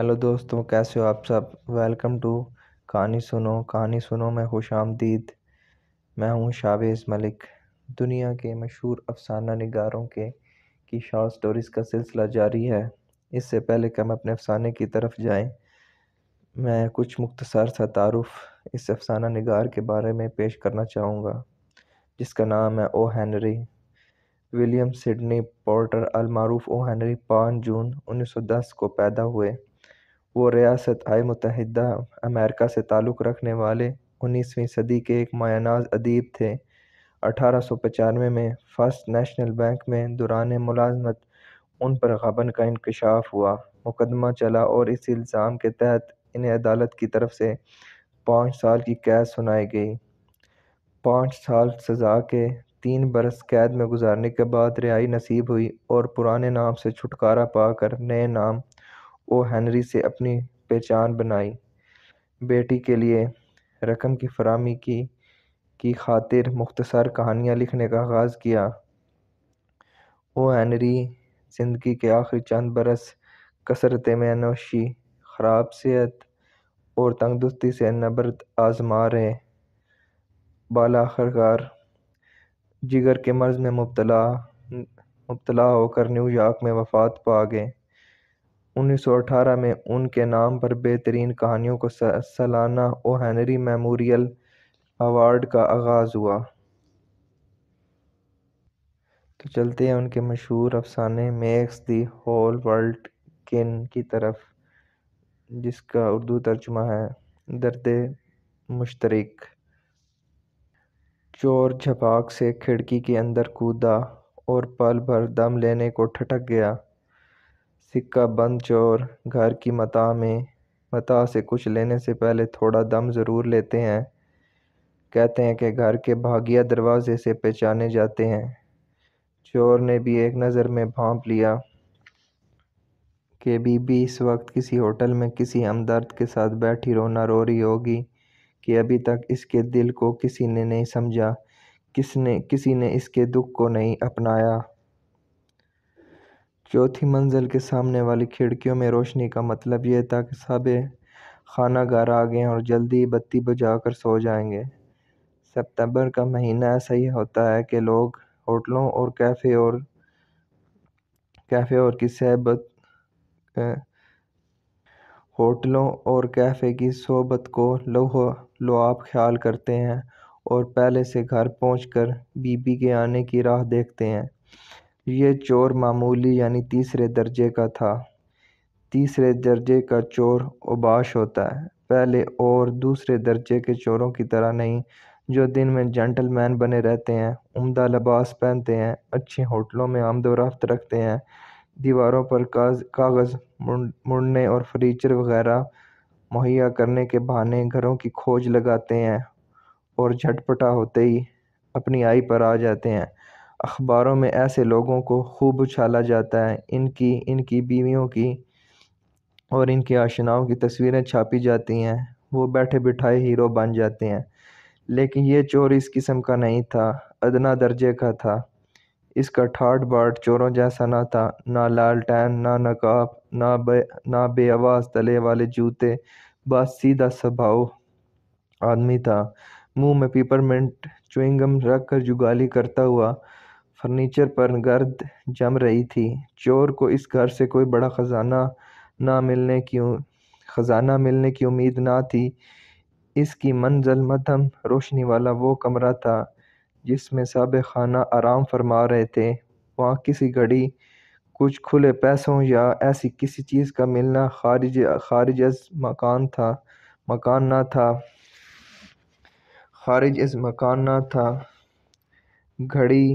hello दोस्तों कैसे हो आप सब वेलकम टू कहानी सुनो कहानी सुनो मैं खुश आमदीद मैं हूँ शावेज़ मलिक दुनिया के मशहूर अफसाना निगारों के की शॉर्ट स्टोरीज़ का सिलसिला जारी है इससे पहले कि हम अपने अफसाने की तरफ जाएं मैं कुछ मुख्तसर सा तारफ़ इस अफसाना निगार के बारे में पेश करना चाहूँगा जिसका नाम है O Henry William Sydney Porter अलमारूफ ओ हैनरी पाँच जून 1910 को पैदा हुए वो रियासत आए मुत्तहदा अमेरिका से ताल्लुक़ रखने वाले उन्नीसवीं सदी के एक मायानाज अदीब थे अठारह सौ पचानवे में फ़र्स्ट नेशनल बैंक में दुरान मुलाजमत उन पर गबन का इंकशाफ हुआ मुकदमा चला और इस इल्ज़ाम के तहत इन्हें अदालत की तरफ से पाँच साल की कैद सुनाई गई पाँच साल सज़ा के तीन बरस कैद में गुजारने के बाद रिहाई नसीब हुई और पुराने नाम से छुटकारा पाकर नए नाम ओ हैंनरी से अपनी पहचान बनाई बेटी के लिए रकम की फरहमी की की खातिर मुख्तसर कहानियाँ लिखने का आगाज़ किया ओ हैंनरी ज़िंदगी के आखिरी चंद बरस कसरत में अनोशी ख़राब सेहत और तंगदुस्ती से नबरत आजमा रहे बाला आखिरकार जिगर के मर्ज़ में मुबतला मुबतला होकर न्यूयॉर्क में वफात पा गए उन्नीस सौ अठारह में उनके नाम पर बेहतरीन कहानियों को सालाना ओ हेनरी मेमोरियल अवार्ड का आगाज़ हुआ तो चलते हैं उनके मशहूर अफसाने makes the whole world kin की तरफ जिसका उर्दू तर्जुमा है दर्द मुश्तरक चोर झपाक से खिड़की के अंदर कूदा और पल भर दम लेने को ठटक गया सिक्का बंद चोर घर की मता में मता से कुछ लेने से पहले थोड़ा दम ज़रूर लेते हैं कहते हैं कि घर के भागिया दरवाजे से पहचाने जाते हैं चोर ने भी एक नज़र में भांप लिया कि बीबी इस वक्त किसी होटल में किसी हमदर्द के साथ बैठी रोना रो रही होगी कि अभी तक इसके दिल को किसी ने नहीं समझा किसने किसी ने इसके दुख को नहीं अपनाया चौथी मंजिल के सामने वाली खिड़कियों में रोशनी का मतलब ये था कि सब खाना घर आ गए और जल्दी बत्ती बुझा कर सो जाएंगे सितंबर का महीना ऐसा ही होता है कि लोग होटलों और कैफ़े और कैफ़े और की सहबत होटलों और कैफ़े की सोबत को लोहो लोआब ख्याल करते हैं और पहले से घर पहुंचकर बीबी के आने की राह देखते हैं ये चोर मामूली यानी तीसरे दर्जे का था तीसरे दर्जे का चोर उबाश होता है पहले और दूसरे दर्जे के चोरों की तरह नहीं जो दिन में जेंटलमैन बने रहते हैं उम्दा लबास पहनते हैं अच्छे होटलों में आमदोरफ्त रखते हैं दीवारों पर कागज़ मुड़ने और फर्नीचर वगैरह मुहैया करने के बहाने घरों की खोज लगाते हैं और झटपटा होते ही अपनी आई पर आ जाते हैं अखबारों में ऐसे लोगों को खूब उछाला जाता है इनकी इनकी बीवियों की और इनके आशनाओं की तस्वीरें छापी जाती हैं वो बैठे बिठाए हीरो बन जाते हैं लेकिन ये चोर इस किस्म का नहीं था अदना दर्जे का था इसका ठाट बाट चोरों जैसा ना था ना लाल टैन ना नकाब ना बे ना बे आवाज तले वाले जूते बस सीधा स्वभाव आदमी था मुंह में मिनट चुइंगम रख कर जुगाली करता हुआ फर्नीचर पर गर्द जम रही थी चोर को इस घर से कोई बड़ा खजाना ना मिलने की खजाना मिलने की उम्मीद ना थी इसकी मंजिल मध्यम रोशनी वाला वो कमरा था जिसमें सब खाना आराम फरमा रहे थे वहाँ किसी घड़ी कुछ खुले पैसों या ऐसी किसी चीज़ का मिलना खारिज खारिज मकान था मकान ना था खारिज इस मकान ना था घड़ी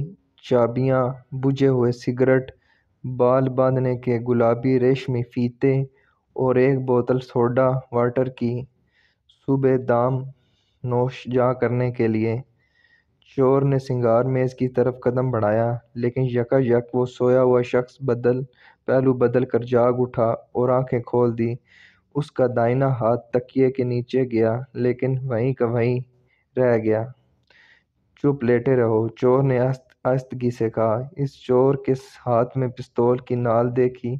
चाबियां बुझे हुए सिगरेट बाल बांधने के गुलाबी रेशमी फीते और एक बोतल सोडा वाटर की सुबह दाम नोश जा करने के लिए चोर ने सिंगार मेज की तरफ कदम बढ़ाया लेकिन यका यक वो सोया हुआ शख्स बदल पहलू बदल कर जाग उठा और आंखें खोल दी उसका दाइना हाथ तकिए के नीचे गया लेकिन वहीं का वहीं रह गया चुप लेटे रहो चोर ने आस्ते आस्तगी से कहा इस चोर के हाथ में पिस्तौल की नाल देखी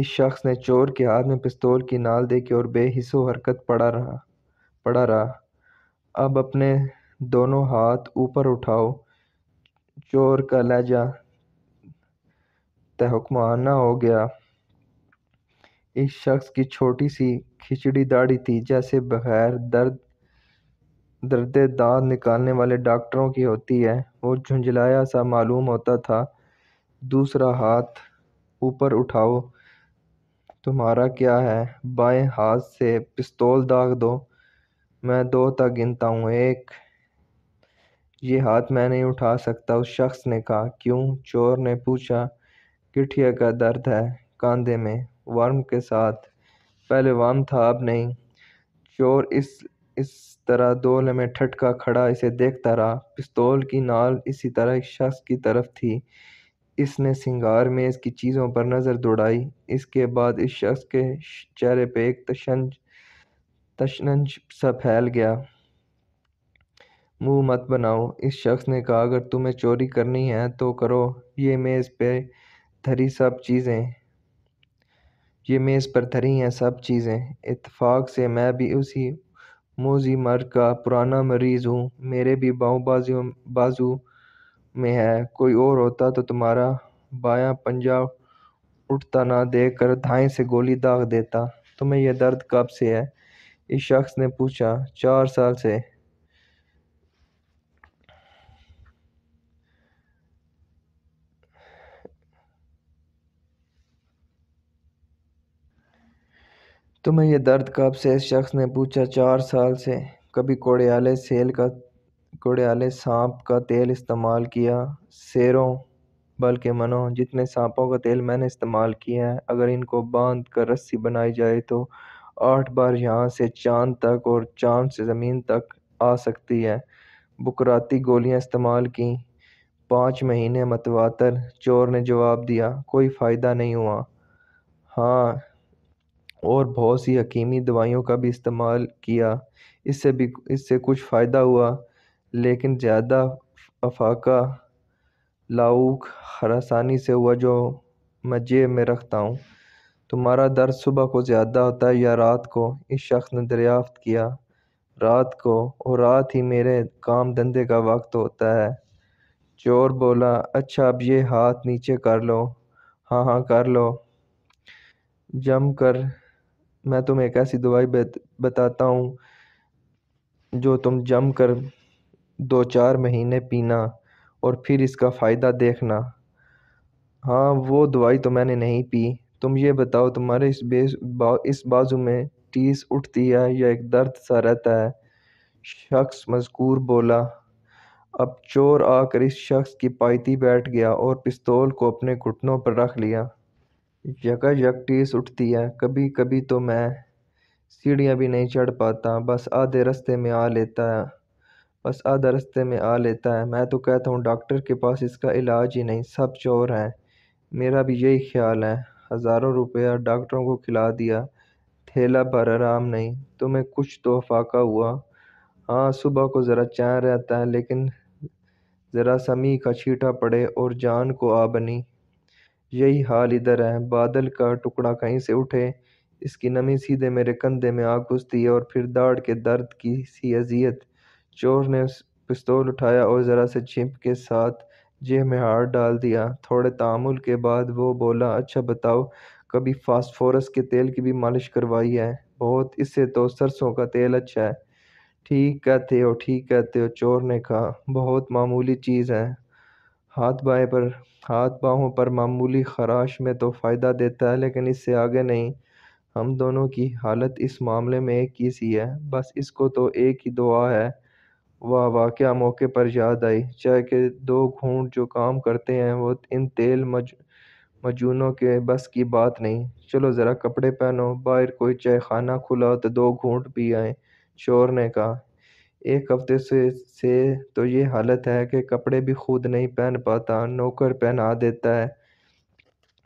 इस शख्स ने चोर के हाथ में पिस्तौल की नाल देखी और बेहिसो हरकत पड़ा रहा पड़ा रहा अब अपने दोनों हाथ ऊपर उठाओ चोर का लहजा तहकमाना हो गया इस शख्स की छोटी सी खिचड़ी दाढ़ी थी जैसे बगैर दर्द दर्द दाँत निकालने वाले डॉक्टरों की होती है वो झुंझलाया सा मालूम होता था दूसरा हाथ ऊपर उठाओ तुम्हारा क्या है बाएं हाथ से पिस्तौल दाग दो मैं दो तक गिनता हूँ एक ये हाथ मैं नहीं उठा सकता उस शख्स ने कहा क्यों चोर ने पूछा गिठिया का दर्द है कांधे में वर्म के साथ पहले वर्म था अब नहीं चोर इस इस तरह दो लम्हे ठटका खड़ा इसे देखता रहा पिस्तौल की नाल इसी तरह एक शख्स की तरफ थी इसने सिंगार में इसकी चीज़ों पर नज़र दौड़ाई इसके बाद इस शख्स के चेहरे पे एक तशंज तशनंज सा फैल गया मुंह मत बनाओ इस शख्स ने कहा अगर तुम्हें चोरी करनी है तो करो ये मेज़ पे धरी सब चीज़ें ये मेज़ पर धरी हैं सब चीज़ें इतफ़ाक़ से मैं भी उसी मोजी मर का पुराना मरीज़ हूँ मेरे भी बाँव बाज़ू बाज़ू में है कोई और होता तो तुम्हारा बाया पंजा उठता ना देख कर धाएँ से गोली दाग़ देता तुम्हें यह दर्द कब से है इस शख्स ने पूछा चार साल से तुम्हें यह दर्द कब से इस शख्स ने पूछा चार साल से कभी कोड़ियाले सेल का कोड़ियाले सांप का तेल इस्तेमाल किया शेरों बल्कि मनो जितने सांपों का तेल मैंने इस्तेमाल किया है अगर इनको बांध कर रस्सी बनाई जाए तो आठ बार यहाँ से चांद तक और चांद से ज़मीन तक आ सकती है बुकराती गोलियाँ इस्तेमाल की पाँच महीने मतवातर चोर ने जवाब दिया कोई फ़ायदा नहीं हुआ हाँ और बहुत सी हकीमी दवाइयों का भी इस्तेमाल किया इससे भी इससे कुछ फ़ायदा हुआ लेकिन ज़्यादा अफाका लाऊक हरासानी से हुआ जो मजे में रखता हूँ तुम्हारा दर्द सुबह को ज़्यादा होता है या रात को इस शख्स ने दरियाफ्त किया रात को और रात ही मेरे काम धंधे का वक्त होता है चोर बोला अच्छा अब ये हाथ नीचे कर लो हाँ हाँ कर लो जम कर मैं तुम्हें एक ऐसी दवाई बताता हूँ जो तुम जम कर दो चार महीने पीना और फिर इसका फ़ायदा देखना हाँ वो दवाई तो मैंने नहीं पी तुम ये बताओ तुम्हारे इस बेस बा, इस बाजू में टीस उठती है या एक दर्द सा रहता है शख्स मजकूर बोला अब चोर आकर इस शख्स की पाइती बैठ गया और पिस्तौल को अपने घुटनों पर रख लिया यकायक टीस उठती है कभी कभी तो मैं सीढ़ियाँ भी नहीं चढ़ पाता बस आधे रास्ते में आ लेता है बस आधे रास्ते में आ लेता है मैं तो कहता हूँ डॉक्टर के पास इसका इलाज ही नहीं सब चोर हैं मेरा भी यही ख्याल है हज़ारों रुपया डॉक्टरों को खिला दिया थैला पर आराम नहीं तुम्हें कुछ तो फाका हुआ हाँ सुबह को ज़रा चैन रहता है लेकिन ज़रा समी का छीटा पड़े और जान को आ बनी यही हाल इधर है बादल का टुकड़ा कहीं से उठे इसकी नमी सीधे मेरे कंधे में आ घुसती है और फिर दाढ़ के दर्द की सी अजियत चोर ने पिस्तौल उठाया और ज़रा से छिप के साथ जेब में हार डाल दिया थोड़े तामुल के बाद वो बोला अच्छा बताओ कभी फास्फोरस के तेल की भी मालिश करवाई है बहुत इससे तो सरसों का तेल अच्छा है ठीक कहते हो ठीक कहते हो चोर ने कहा बहुत मामूली चीज़ है हाथ बाएं पर हाथ बाहों पर मामूली खराश में तो फ़ायदा देता है लेकिन इससे आगे नहीं हम दोनों की हालत इस मामले में एक ही सी है बस इसको तो एक ही दुआ है वह वाक़ मौके पर याद आई चाहे के दो घूंट जो काम करते हैं वो इन तेल मज मजूनों के बस की बात नहीं चलो ज़रा कपड़े पहनो बाहर कोई चाय खाना खुला तो दो घूंट पी आए शोर ने कहा एक हफ्ते से से तो ये हालत है कि कपड़े भी खुद नहीं पहन पाता नौकर पहना देता है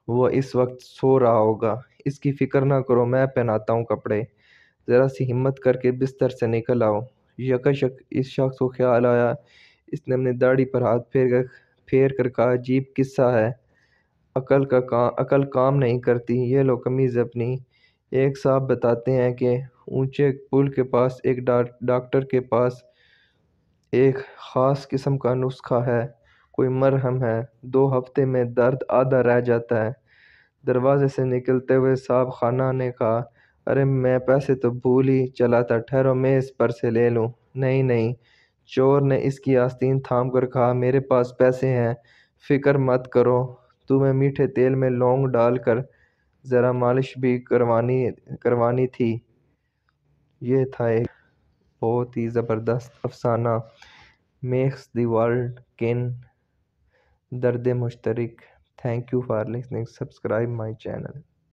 वो इस वक्त सो रहा होगा इसकी फ़िक्र ना करो मैं पहनाता हूँ कपड़े ज़रा सी हिम्मत करके बिस्तर से निकल आओ यकाशक इस शख्स को ख्याल आया इसने अपनी दाढ़ी पर हाथ फेर कर फेर कर कहा अजीब किस्सा है अकल का काम अकल काम नहीं करती ये लो कमीज़ अपनी एक साहब बताते हैं कि ऊंचे पुल के पास एक डॉक्टर के पास एक ख़ास किस्म का नुस्खा है कोई मरहम है दो हफ्ते में दर्द आधा रह जाता है दरवाज़े से निकलते हुए साहब खाना ने कहा अरे मैं पैसे तो भूल ही चला था ठहरो मैं इस पर से ले लूँ नहीं नहीं चोर ने इसकी आस्तीन थाम कर कहा मेरे पास पैसे हैं फ़िक्र मत करो तुम्हें मीठे तेल में लौंग डालकर कर ज़रा मालिश भी करवानी करवानी थी यह था एक बहुत ही ज़बरदस्त अफसाना मेक्स दर्ल्ड वर्ल्ड किन दर्द मुश्तरक thank you for listening subscribe my channel